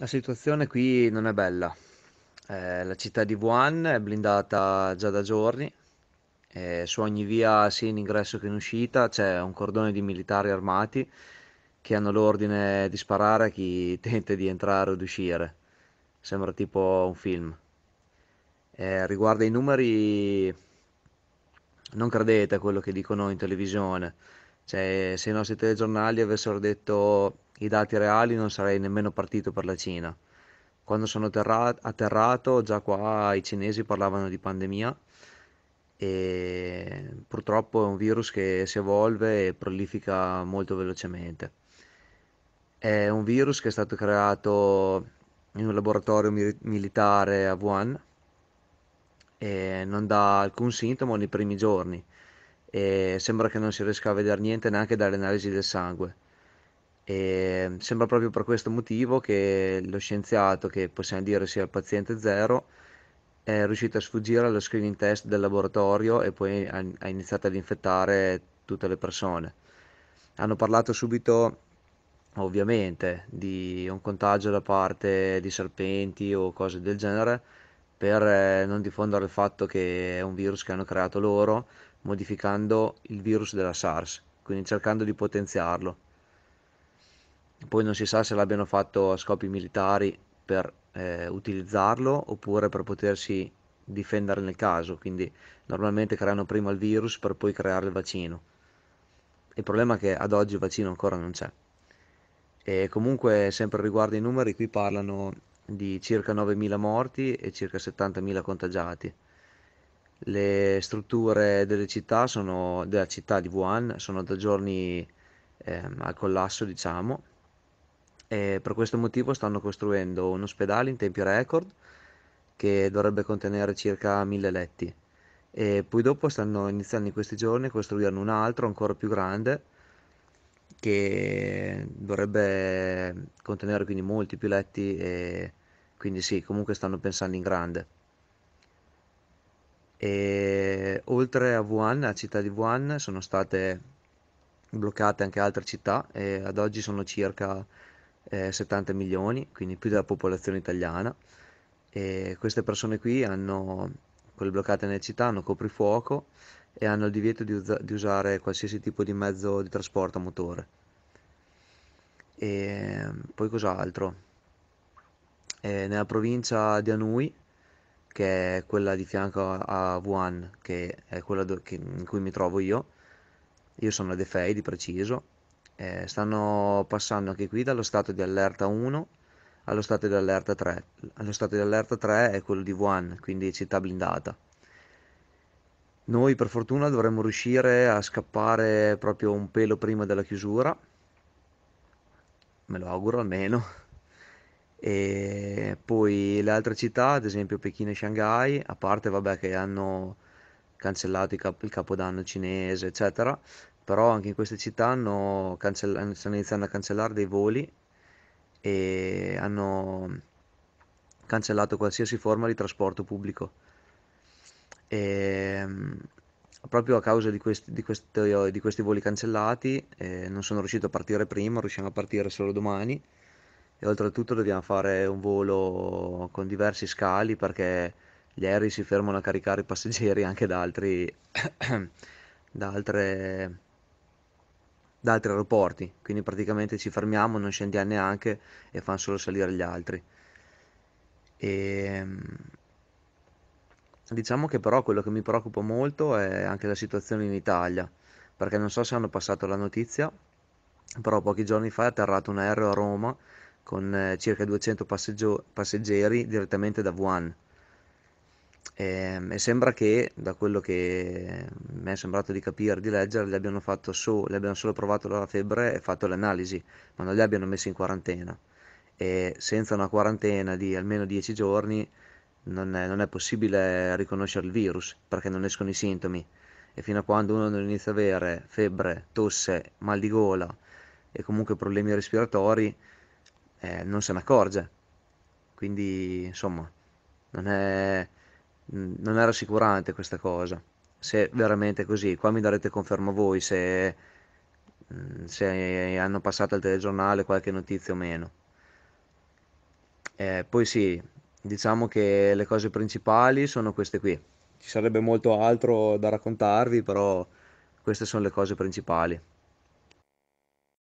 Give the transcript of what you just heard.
La situazione qui non è bella. Eh, la città di Wuhan è blindata già da giorni. Eh, su ogni via, sia in ingresso che in uscita, c'è un cordone di militari armati che hanno l'ordine di sparare a chi tenta di entrare o di uscire. Sembra tipo un film. Eh, riguardo ai numeri, non credete a quello che dicono in televisione. Cioè, se i nostri telegiornali avessero detto i dati reali non sarei nemmeno partito per la Cina. Quando sono terra- atterrato già qua i cinesi parlavano di pandemia e purtroppo è un virus che si evolve e prolifica molto velocemente. È un virus che è stato creato in un laboratorio mi- militare a Wuhan e non dà alcun sintomo nei primi giorni e sembra che non si riesca a vedere niente neanche dalle analisi del sangue. E ehm, sembra proprio per questo motivo che lo scienziato, che possiamo dire sia il paziente zero, è riuscito a sfuggire allo screening test del laboratorio e poi ha iniziato ad infettare tutte le persone. Hanno parlato subito, ovviamente, di un contagio da parte di serpenti o cose del genere per eh, non diffondere il fatto che è un virus che hanno creato loro modificando il virus della SARS, quindi cercando di potenziarlo poi non si sa se l'abbiano fatto a scopi militari per eh, utilizzarlo oppure per potersi difendere nel caso, quindi normalmente creano prima il virus per poi creare il vaccino. Il problema è che ad oggi il vaccino ancora non c'è. E comunque sempre riguardo i numeri, qui parlano di circa 9.000 morti e circa 70.000 contagiati. Le strutture delle città sono, della città di Wuhan sono da giorni eh, al collasso, diciamo, e per questo motivo stanno costruendo un ospedale in tempi record che dovrebbe contenere circa 1000 letti e poi dopo stanno iniziando in questi giorni a costruirne un altro ancora più grande che dovrebbe contenere quindi molti più letti e quindi sì comunque stanno pensando in grande e oltre a Wuhan, a città di Wuhan sono state bloccate anche altre città e ad oggi sono circa eh, 70 milioni, quindi più della popolazione italiana. E queste persone qui hanno, quelle bloccate nelle città, hanno coprifuoco e hanno il divieto di, usa- di usare qualsiasi tipo di mezzo di trasporto a motore. E poi cos'altro? E eh, nella provincia di Anui, che è quella di fianco a Wuhan, che è quella do- che in cui mi trovo io, io sono a Defei di preciso, eh, stanno passando anche qui dallo stato di allerta 1 allo stato di allerta 3. Allo stato di allerta 3 è quello di Wuhan, quindi città blindata. Noi per fortuna dovremmo riuscire a scappare proprio un pelo prima della chiusura, me lo auguro almeno. E poi le altre città, ad esempio Pechino e Shanghai, a parte vabbè che hanno cancellato il, cap- il capodanno cinese, eccetera, però anche in queste città hanno cancell- stanno iniziando a cancellare dei voli e hanno cancellato qualsiasi forma di trasporto pubblico. E, ehm, proprio a causa di questi, di questi, di questi voli cancellati eh, non sono riuscito a partire prima, riusciamo a partire solo domani e oltretutto dobbiamo fare un volo con diversi scali perché gli aerei si fermano a caricare i passeggeri anche da altri da altre da altri aeroporti, quindi praticamente ci fermiamo, non scendiamo neanche e fanno solo salire gli altri. E... Ehm, diciamo che però quello che mi preoccupa molto è anche la situazione in Italia, perché non so se hanno passato la notizia, però pochi giorni fa è atterrato un aereo a Roma con eh, circa 200 passeggeri direttamente da Wuhan e, ehm, e sembra che, da quello che mi è sembrato di capire, di leggere, gli abbiano, fatto so, gli abbiano solo provato la febbre e fatto l'analisi, ma non li abbiano messi in quarantena. E senza una quarantena di almeno 10 giorni non è, non è possibile riconoscere il virus perché non escono i sintomi. E fino a quando uno non inizia a avere febbre, tosse, mal di gola e comunque problemi respiratori, eh, non se ne accorge. Quindi, insomma, non è Mm, non è rassicurante questa cosa. Se è veramente così, qua mi darete conferma voi se, mm, se hanno passato al telegiornale qualche notizia o meno. Eh, poi sì, diciamo che le cose principali sono queste qui. Ci sarebbe molto altro da raccontarvi, però queste sono le cose principali.